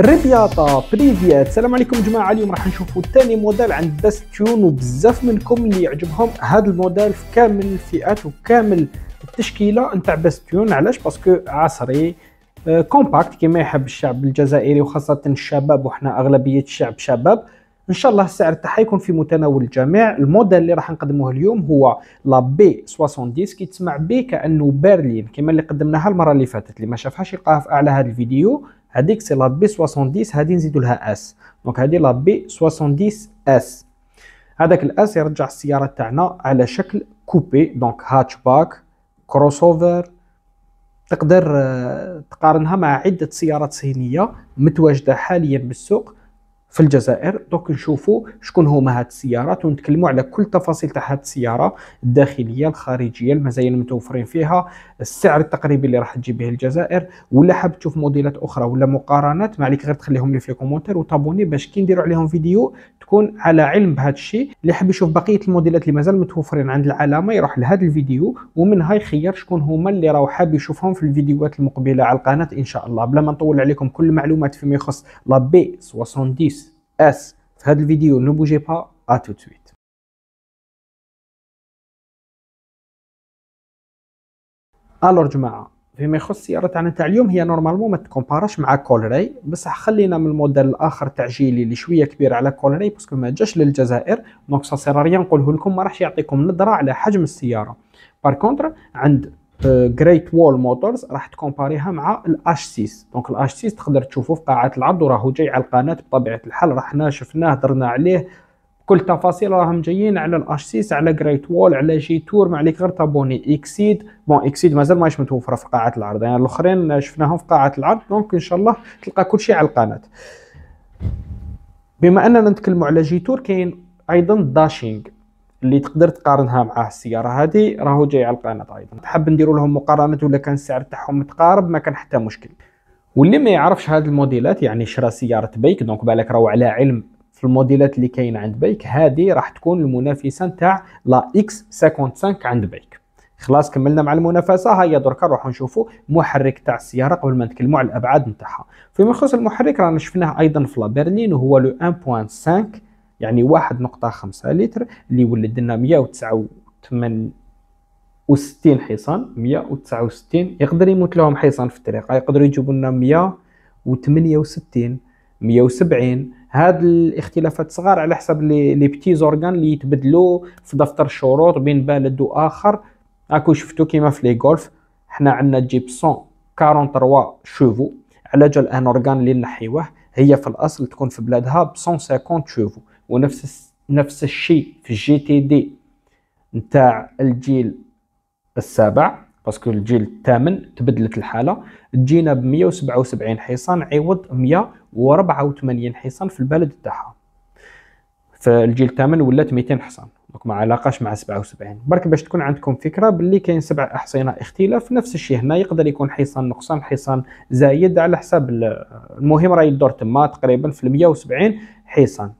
ريبياطا بريفيات السلام عليكم جماعه اليوم راح نشوفوا ثاني موديل عند بس تيون وبزاف منكم اللي يعجبهم هذا الموديل في كامل الفئات وكامل التشكيله نتاع بس تيون علاش باسكو عصري آه، كومباكت كما يحب الشعب الجزائري وخاصه الشباب وحنا اغلبيه الشعب شباب ان شاء الله السعر تاعها يكون في متناول الجميع الموديل اللي راح نقدموه اليوم هو لا بي 70 كي تسمع بي كانه برلين كما اللي قدمناها المره اللي فاتت اللي ما شافهاش يلقاها في اعلى هذا الفيديو هذيك سي لا بي 70 هذه نزيدو لها اس دونك هذه لا بي 70 اس هذاك الاس يرجع السياره تاعنا على شكل كوبي دونك هاتشباك كروس اوفر تقدر آه، تقارنها مع عده سيارات صينيه متواجده حاليا بالسوق في الجزائر دوك نشوفوا شكون هما هاد السيارات ونتكلموا على كل تفاصيل تاع هاد السياره الداخليه الخارجيه المزايا المتوفرين فيها السعر التقريبي اللي راح تجيب به الجزائر ولا حاب تشوف موديلات اخرى ولا مقارنات ما عليك غير تخليهم لي في كومونتير وتابوني باش كي نديروا عليهم فيديو تكون على علم بهذا الشيء اللي حاب يشوف بقيه الموديلات اللي مازال متوفرين عند العلامه يروح لهذا الفيديو ومنها يخير شكون هما اللي راهو حاب يشوفهم في الفيديوهات المقبله على القناه ان شاء الله بلا ما نطول عليكم كل المعلومات فيما يخص لا بي 70 اس في هذا الفيديو نو بوجي با à tout de الور جماعه فيما يخص السياره تاعنا تاع اليوم هي نورمالمون ما تكومباراش مع كولري بصح خلينا من الموديل الاخر تاع جيلي اللي شويه كبير على كولري باسكو ما جاش للجزائر دونك سا سيراريا نقوله لكم ما راحش يعطيكم نظره على حجم السياره بار كونتر عند جريت وول موتورز راح تكومباريها مع الاش 6 دونك الاش 6 تقدر تشوفه في قاعه العرض وراهو جاي على القناه بطبيعه الحال راه حنا شفناه درنا عليه كل تفاصيل راهم جايين على الاش 6 على جريت وول على جي تور ما عليك غير تابوني اكسيد بون اكسيد مازال ماهيش متوفره في قاعه العرض يعني الاخرين شفناهم في قاعه العرض دونك ان شاء الله تلقى كل شيء على القناه بما اننا نتكلموا على جي تور كاين ايضا داشينغ اللي تقدر تقارنها معاه السياره هذه راهو جاي على القناه ايضا طيب. تحب نديروا لهم مقارنه ولا كان السعر تاعهم متقارب ما كان حتى مشكل واللي ما يعرفش هذه الموديلات يعني شرا سياره بيك دونك بالك راهو على علم في الموديلات اللي كاين عند بيك هذه راح تكون المنافسه نتاع لا اكس 55 عند بيك خلاص كملنا مع المنافسه هيا دركا نروحوا نشوفوا محرك تاع السياره قبل ما نتكلموا على الابعاد نتاعها فيما يخص المحرك رانا شفناه ايضا في لابرلين وهو لو 1.5 يعني 1.5 لتر اللي يولد لنا 169 حصان 169 يقدر يموت لهم حصان في الطريق يقدروا يجيبوا لنا 168 170 هاد الاختلافات صغار على حسب لي بتي زورغان اللي يتبدلوا في دفتر الشروط بين بلد واخر هاكو شفتو كيما في لي غولف حنا عندنا تجيب 143 شوفو على جال ان اورغان اللي نحيوه هي في الاصل تكون في بلادها ب 150 شوفو ونفس نفس الشيء في الجي تي دي نتاع الجيل السابع باسكو الجيل الثامن تبدلت الحاله جينا ب 177 حصان عوض 184 حصان في البلد تاعها فالجيل الثامن ولات 200 حصان دونك ما علاقاش مع 77 برك باش تكون عندكم فكره باللي كاين سبع احصنه اختلاف نفس الشيء هنا يقدر يكون حصان نقصان حصان زايد على حساب المهم راه يدور تما تقريبا في 170 حصان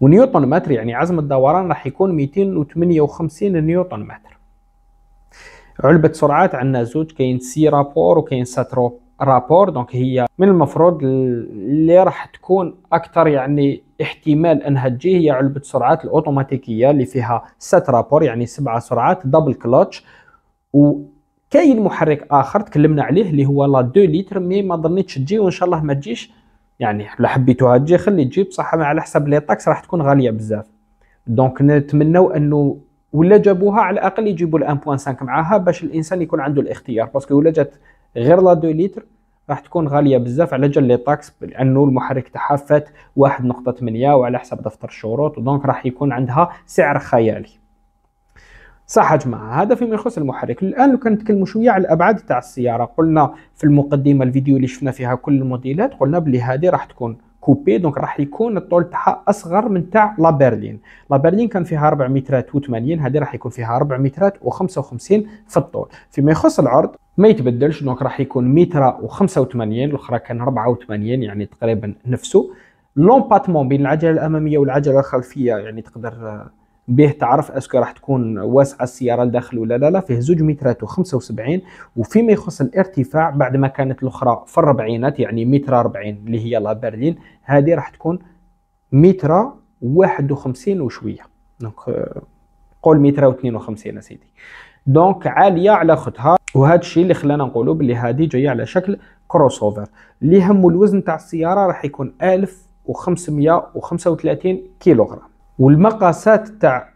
ونيوتن متر يعني عزم الدوران راح يكون 258 نيوتن متر علبة سرعات عندنا زوج كاين سي رابور وكاين سات رابور دونك هي من المفروض اللي راح تكون اكثر يعني احتمال انها تجي هي علبة سرعات الاوتوماتيكية اللي فيها سات رابور يعني سبعة سرعات دبل كلوتش و كاين محرك اخر تكلمنا عليه اللي هو لا 2 لتر مي ما ظنيتش تجي وان شاء الله ما تجيش يعني لا حبيتوها تجي خلي تجي بصح على حسب لي طاكس راح تكون غاليه بزاف دونك نتمناو انه ولا جابوها على الاقل يجيبوا ال 1.5 معاها باش الانسان يكون عنده الاختيار باسكو ولا جات غير لا 2 لتر راح تكون غاليه بزاف على جال لي طاكس لانه المحرك تاعها فات 1.8 وعلى حسب دفتر الشروط دونك راح يكون عندها سعر خيالي صح جماعة هذا فيما يخص المحرك الان لو كنتكلموا شويه على الابعاد تاع السياره قلنا في المقدمه الفيديو اللي شفنا فيها كل الموديلات قلنا بلي هذه راح تكون كوبي دونك راح يكون الطول تاعها اصغر من تاع لا برلين لا برلين كان فيها 4 مترات و80 هذه راح يكون فيها 4 مترات و55 في الطول فيما يخص العرض ما يتبدلش دونك راح يكون متر و85 الاخرى كان 84 يعني تقريبا نفسه لومباتمون بين العجله الاماميه والعجله الخلفيه يعني تقدر به تعرف اسكو راح تكون واسعه السياره لداخل ولا لا لا فيه زوج مترات و75 وفيما يخص الارتفاع بعد ما كانت الاخرى في الربعينات يعني متر 40 اللي هي لا برلين هذه راح تكون متر 51 وشويه دونك euh، قول متر 52 سيدي دونك عاليه على خطها وهذا الشيء اللي خلانا نقولوا باللي هذه جايه على شكل كروس اوفر اللي هم الوزن تاع السياره راح يكون 1535 كيلوغرام والمقاسات تاع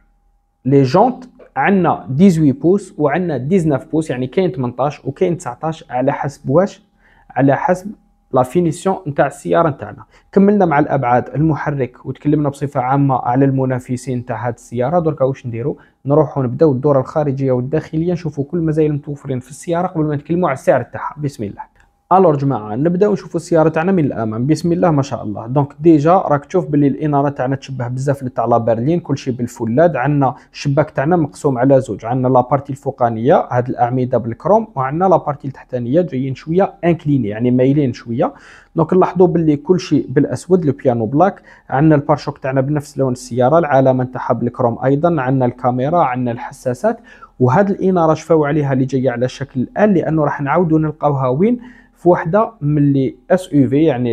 لي جونت عندنا 18 بوس وعندنا 19 بوس يعني كاين 18 وكاين 19 على حسب واش على حسب لا فينيسيون نتاع السياره نتاعنا كملنا مع الابعاد المحرك وتكلمنا بصفه عامه على المنافسين نتاع هذه السياره درك واش نديرو نروحو نبداو الدوره الخارجيه والداخليه نشوفو كل المزايا المتوفرين في السياره قبل ما نتكلمو على السعر تاعها بسم الله الور جماعه نبداو نشوفوا السياره تاعنا من الامام بسم الله ما شاء الله دونك ديجا راك تشوف باللي الاناره تاعنا تشبه بزاف تاع لا برلين كلشي بالفولاد عندنا الشباك تاعنا مقسوم على زوج عندنا لابارتي الفوقانيه هاد الاعمده بالكروم وعندنا لابارتي التحتانيه جايين شويه انكليني يعني مايلين شويه دونك نلاحظوا باللي كلشي بالاسود لو بيانو بلاك عندنا البارشوك تاعنا بنفس لون السياره العلامه تاعها بالكروم ايضا عندنا الكاميرا عندنا الحساسات وهاد الاناره شفاو عليها اللي جايه على شكل الان لانه راح نعاودوا نلقاوها وين في وحده من لي اس او في يعني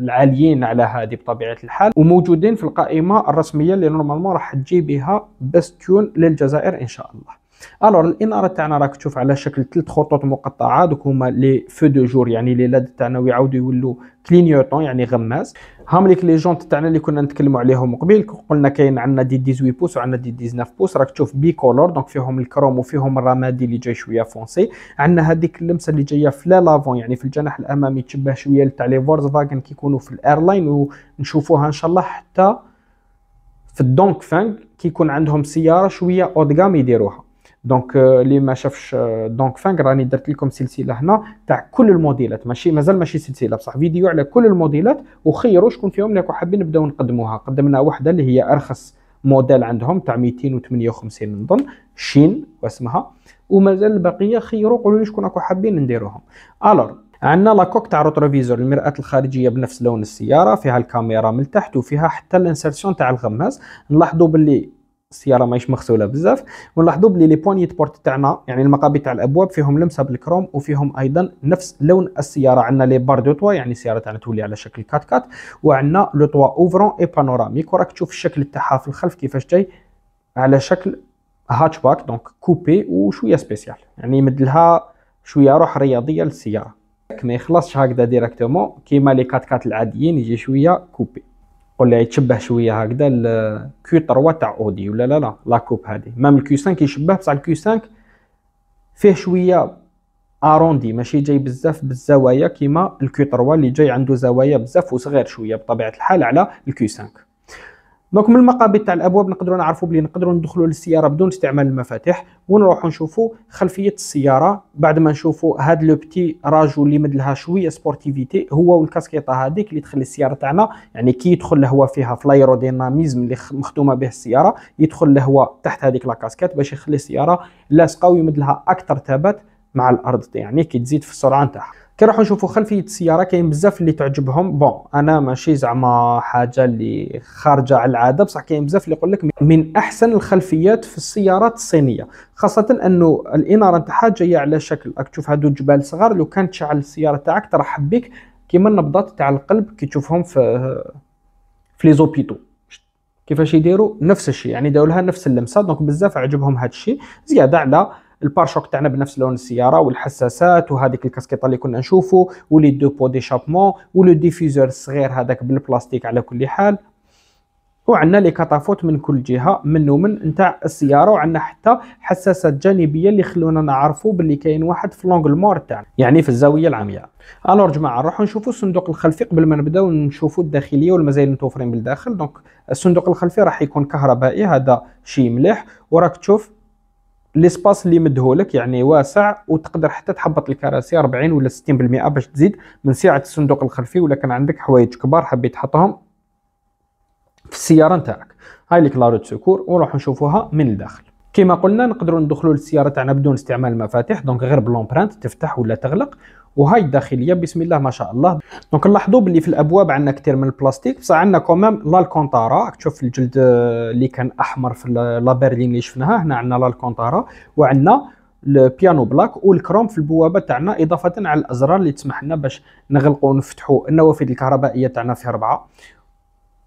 العاليين على هذه بطبيعه الحال وموجودين في القائمه الرسميه اللي نورمالمون راح تجي بها بستيون للجزائر ان شاء الله الوغ الاناره تاعنا راك تشوف على شكل ثلاث خطوط مقطعه دوك هما لي فو دو جور يعني لي لاد تاعنا ويعاودوا يولوا كلينيوتون يعني غماس هامليك لي جونت تاعنا اللي كنا نتكلموا عليهم قبيل قلنا كاين عندنا دي 18 بوس وعندنا دي 19 بوس راك تشوف بي كولور دونك فيهم الكروم وفيهم الرمادي اللي جاي شويه فونسي عندنا هذيك اللمسه اللي جايه في لافون يعني في الجناح الامامي تشبه شويه تاع لي فورز فاجن كيكونوا في الايرلاين ونشوفوها ان شاء الله حتى في الدونك فانك كيكون عندهم سياره شويه اودغام يديروها دونك اللي ما شافش دونك فانك راني درت لكم سلسله هنا تاع كل الموديلات ماشي مازال ماشي سلسله بصح فيديو على كل الموديلات وخيروا شكون فيهم راكم حابين نبداو نقدموها قدمنا واحده اللي هي ارخص موديل عندهم تاع 258 نظن شين واسمها ومازال البقيه خيروا قولوا لي شكون راكم حابين نديروهم الور عندنا لاكوك تاع روتروفيزور المراه الخارجيه بنفس لون السياره فيها الكاميرا من تحت وفيها حتى الانسرسيون تاع الغماز نلاحظوا باللي السياره ماهيش مغسوله بزاف ونلاحظوا بلي لي بوانيت بورت تاعنا يعني المقابي تاع الابواب فيهم لمسه بالكروم وفيهم ايضا نفس لون السياره عندنا لي بار دو توا يعني السياره تاعنا تولي على شكل كات كات وعندنا لو توا اوفرون اي بانوراميك وراك تشوف الشكل تاعها في الخلف كيفاش جاي على شكل هاتش باك دونك كوبي وشويه سبيسيال يعني يمدلها شويه روح رياضيه للسياره ما يخلصش هكذا ديريكتومون كيما لي كات كات العاديين يجي شويه كوبي قول لي يتشبه شويه هكذا الكيو 3 تاع اودي ولا لا لا لا كوب هذه مام الكيو 5 يشبه بصح الكيو 5 فيه شويه اروندي ماشي جاي بزاف بالزوايا كيما الكيو 3 اللي جاي عنده زوايا بزاف وصغير شويه بطبيعه الحال على الكيو 5 دونك من المقابض تاع الابواب نقدروا نعرفوا بلي نقدروا ندخلوا للسياره بدون استعمال المفاتيح ونروحوا نشوفوا خلفيه السياره بعد ما نشوفوا هاد لو بتي راجو اللي مد لها شويه سبورتيفيتي هو والكاسكيطه هذيك اللي تخلي السياره تاعنا يعني كي يدخل الهواء فيها فلايروديناميزم اللي مخدومه به السياره يدخل الهواء تحت هذيك لاكاسكيت باش يخلي السياره لاصقه ويمد لها اكثر ثبات مع الارض يعني كي تزيد في السرعه نتاعها كيروحوا نشوفوا خلفيه السياره كاين بزاف اللي تعجبهم بون انا ماشي زعما حاجه اللي خارجه على العاده بصح كاين بزاف اللي يقول لك من احسن الخلفيات في السيارات الصينيه خاصه انه الاناره تاعها جايه على شكل راك تشوف هادو جبال صغار لو كان تشعل السياره تاعك ترحب بك كيما النبضات تاع القلب كي تشوفهم في في لي زوبيتو كيفاش يديروا نفس الشيء يعني داولها نفس اللمسه دونك بزاف عجبهم هذا الشيء زياده على البارشوك تاعنا بنفس لون السياره والحساسات وهذيك الكاسكيطه اللي كنا نشوفو ولي دو بو ديشابمون ولو ديفيزور الصغير هذاك بالبلاستيك على كل حال وعندنا لي كاتافوت من كل جهه من ومن نتاع السياره وعندنا حتى حساسات جانبيه اللي خلونا نعرفوا باللي كاين واحد في لونغ المور تاعنا يعني في الزاويه العاميه الور جماعه نروحوا نشوفوا الصندوق الخلفي قبل ما نبداو نشوفوا الداخليه والمزايا متوفرين بالداخل دونك الصندوق الخلفي راح يكون كهربائي هذا شيء مليح وراك تشوف ليسباس اللي مدهولك يعني واسع وتقدر حتى تحبط الكراسي 40 ولا 60% باش تزيد من سعه الصندوق الخلفي ولا كان عندك حوايج كبار حبيت تحطهم في السياره نتاعك هاي لي كلارو سكور ونروح نشوفوها من الداخل كما قلنا نقدروا ندخلوا للسياره تاعنا بدون استعمال المفاتيح دونك غير بلومبرانت تفتح ولا تغلق وهاي الداخليه بسم الله ما شاء الله دونك نلاحظوا باللي في الابواب عندنا كثير من البلاستيك بصح عندنا كومام لا تشوف الجلد آه، اللي كان احمر في لا آه، برلين اللي شفناها هنا عندنا لا وعندنا البيانو بلاك والكروم في البوابه تاعنا اضافه على الازرار اللي تسمح لنا باش نغلقوا ونفتحوا النوافذ الكهربائيه تاعنا في اربعه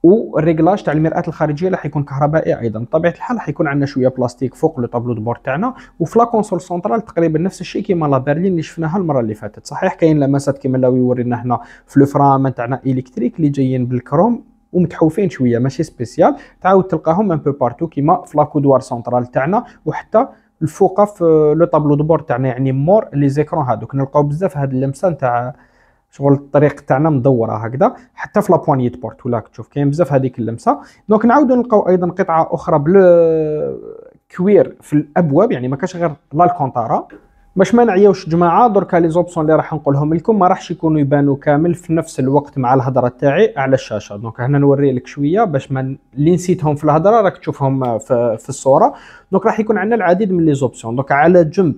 والريجلاج تاع المرآة الخارجية راح يكون كهربائي ايضا بطبيعة الحال راح يكون عندنا شوية بلاستيك فوق لو طابلو دبور تاعنا وفي لا كونسول سونترال تقريبا نفس الشيء كيما لا برلين اللي شفناها المرة اللي فاتت صحيح كاين لمسات كيما اللي يورينا هنا في لو فرام تاعنا الكتريك اللي جايين بالكروم ومتحوفين شويه ماشي سبيسيال تعاود تلقاهم ان بو بارتو كيما في لاكودوار سونترال تاعنا وحتى الفوقه في لو طابلو دبور تاعنا يعني مور لي زيكرون هادوك نلقاو بزاف هاد اللمسه تاع شغل الطريق تاعنا مدوره هكذا حتى في لابوانيت بورت ولا تشوف كاين بزاف هذيك اللمسه دونك نعاودو نلقاو ايضا قطعه اخرى بلو كوير في الابواب يعني ما كاش غير لا الكونتارا باش ما نعياوش جماعه دركا لي زوبسيون اللي راح نقولهم لكم ما راحش يكونوا يبانوا كامل في نفس الوقت مع الهضره تاعي على الشاشه دونك هنا نوري لك شويه باش ما اللي نسيتهم في الهضره راك تشوفهم في, في الصوره دونك راح يكون عندنا العديد من لي زوبسيون دونك على جنب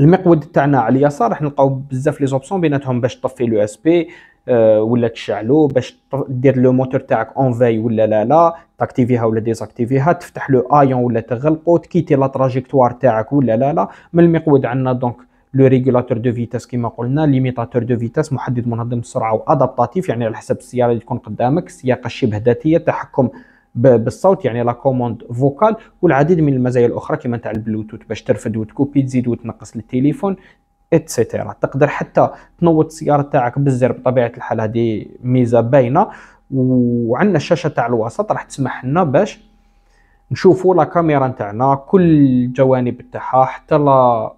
المقود تاعنا على اليسار راح نلقاو بزاف لي زوبسيون بيناتهم باش تطفي لو اس بي آه، ولا تشعلو باش دير لو موتور تاعك اون فاي ولا لا لا تاكتيفيها ولا ديزاكتيفيها تفتح لو ايون ولا تغلقو تكيتي لا تراجيكتوار تاعك ولا لا لا من المقود عندنا دونك لو ريغولاتور دو فيتاس كيما قلنا ليميتاتور دو فيتاس محدد منظم السرعه وادابتاتيف يعني على حسب السياره اللي تكون قدامك سياقه شبه ذاتيه تحكم بالصوت يعني لا كوموند فوكال والعديد من المزايا الاخرى كما تاع البلوتوث باش ترفد وتكوبي تزيد وتنقص للتليفون اتسيتيرا تقدر حتى تنوض السياره تاعك بالزر بطبيعه الحال هذه ميزه باينه وعندنا الشاشه تاع الوسط راح تسمح لنا باش نشوفوا لا كاميرا تاعنا كل الجوانب تاعها حتى لا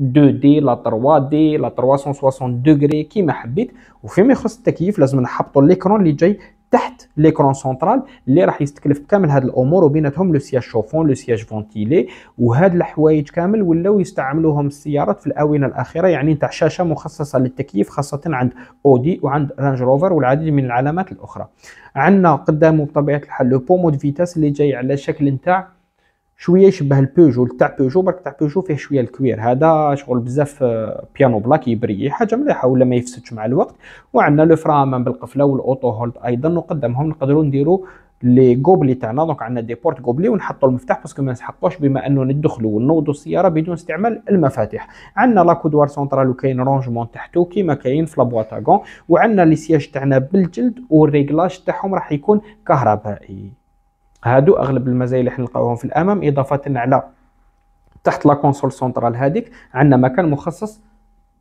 2 دي لا 3 دي لا 360 دوغري كيما حبيت وفيما يخص التكييف لازم نحطوا ليكرون اللي جاي تحت ليكرون سونترال اللي راح يستكلف كامل هاد الامور وبيناتهم لو سياج شوفون لو سياج فونتيلي وهاد الحوايج كامل ولاو يستعملوهم السيارات في الاونه الاخيره يعني نتاع شاشه مخصصه للتكييف خاصه عند اودي وعند رانج روفر والعديد من العلامات الاخرى عندنا قدامه بطبيعه الحال لو بومود فيتاس اللي جاي على شكل نتاع شويه يشبه البيجو تاع بيجو برك تاع بيجو فيه شويه الكوير هذا شغل بزاف آه، بيانو بلا كيبري حاجه مليحه ولا ما يفسدش مع الوقت وعندنا لو فرامن بالقفله والاوتو هولد ايضا نقدمهم نقدروا نديروا لي غوبلي تاعنا دونك عندنا دي بورت غوبلي ونحطوا المفتاح باسكو ما نسحقوش بما انه ندخلوا ونوضوا السياره بدون استعمال المفاتيح عندنا لاكودوار سونترال وكاين رونجمون تحتو كيما كاين في لابواتاغون وعندنا لي سياج تاعنا بالجلد والريغلاج تاعهم راح يكون كهربائي هادو اغلب المزايا اللي حنلقاوهم في الامام اضافه على تحت لا كونسول سنترال هذيك عندنا مكان مخصص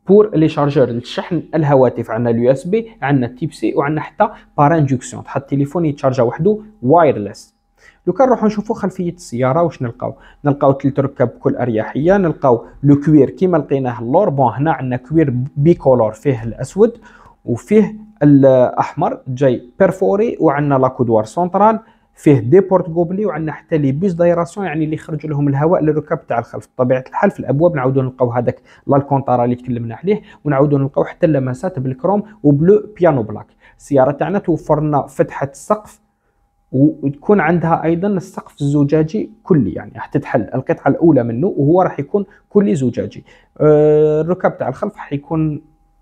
بور لي شارجور للشحن الهواتف عندنا اليو اس بي عندنا التيب سي وعندنا حتى بار انجكسيون تحط التليفون يتشارجا وحده وايرلس لو كان نروحو نشوفو خلفيه السياره واش نلقاو نلقاو تلت ركاب بكل اريحيه نلقاو لو كوير كيما لقيناه اللور بون هنا عندنا كوير بيكولور فيه الاسود وفيه الاحمر جاي بيرفوري وعندنا لاكودوار سونترال فيه دي بورت غوبلي وعندنا حتى لي بيس دايراسيون يعني اللي يخرج لهم الهواء للركاب تاع الخلف بطبيعه الحال في الابواب نعاودو نلقاو هذاك لالكونطارا اللي تكلمنا عليه ونعاودو نلقاو حتى اللمسات بالكروم وبلو بيانو بلاك السياره تاعنا توفر لنا فتحه السقف وتكون عندها ايضا السقف الزجاجي كلي يعني راح تتحل القطعه الاولى منه وهو راح يكون كلي زجاجي أه، الركاب تاع الخلف راح يكون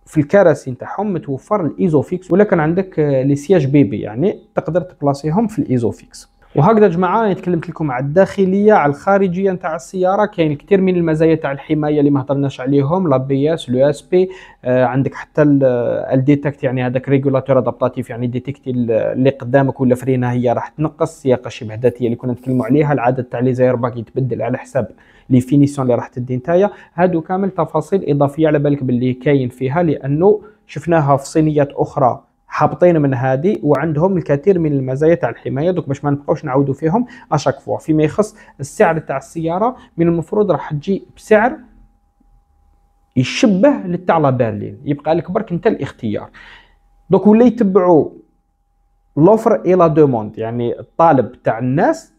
في الكراسي نتاعهم متوفر الايزوفيكس ولكن كان عندك آه، لي سياج بيبي يعني تقدر تبلاسيهم في الايزوفيكس وهكذا جماعه انا تكلمت لكم على الداخليه على الخارجيه نتاع السياره كاين كثير من المزايا تاع الحمايه اللي ما هضرناش عليهم لا بي اس لو اس بي آه عندك حتى الديتكت آه، يعني هذاك ريغولاتور ادابتاتيف يعني ديتكتي آه، اللي قدامك ولا فرينا هي راح تنقص السياقه الشبه ذاتيه اللي كنا نتكلموا عليها العدد تاع لي زاير باك يتبدل على حساب لي فينيسيون اللي راح تدي نتايا هادو كامل تفاصيل اضافيه على بالك باللي كاين فيها لانه شفناها في صينيات اخرى حابطين من هذه وعندهم الكثير من المزايا تاع الحمايه دوك باش ما نبقاوش نعاودوا فيهم اشاك فوا فيما يخص السعر تاع السياره من المفروض راح تجي بسعر يشبه لتاع لا برلين يبقى لك برك انت الاختيار دوك ولا يتبعوا لوفر اي لا دوموند يعني الطالب تاع الناس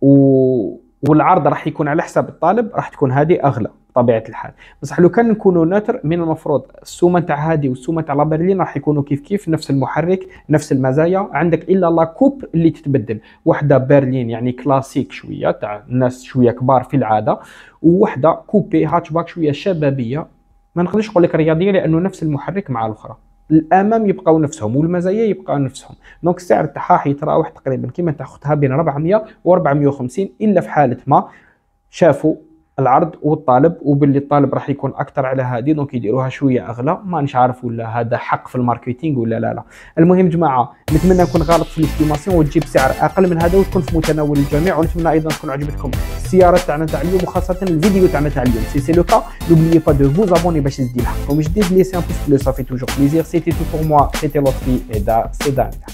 و... والعرض راح يكون على حساب الطالب راح تكون هذه اغلى بطبيعه الحال بصح لو كان نكونوا نوتر من المفروض السومه تاع هادي والسومه تاع لابرلين راح يكونوا كيف كيف نفس المحرك نفس المزايا عندك الا لا كوب اللي تتبدل وحده برلين يعني كلاسيك شويه تاع الناس شويه كبار في العاده وواحده كوبي هاتشباك شويه شبابيه ما نقدرش نقول لك رياضيه لانه نفس المحرك مع الاخرى الامام يبقاو نفسهم والمزايا يبقاو نفسهم دونك السعر تاعها حيتراوح تقريبا كيما تاخذها بين 400 و 450 الا في حاله ما شافوا العرض والطالب وباللي الطالب راح يكون اكثر على هذه دونك يديروها شويه اغلى مانيش عارف ولا هذا حق في الماركتينغ ولا لا لا المهم جماعه نتمنى نكون غلط في الاستيماسيون وتجيب سعر اقل من هذا وتكون في متناول الجميع ونتمنى ايضا تكون عجبتكم السياره تاعنا تاع اليوم وخاصه الفيديو تاعنا تاع اليوم سي سي لوكا نوبليي با دو فوز ابوني باش تزيد الحق ومش ديز لي سي ان بوس بلو سافي توجور بليزير سيتي تو بور موا سيتي لوطفي ادا دا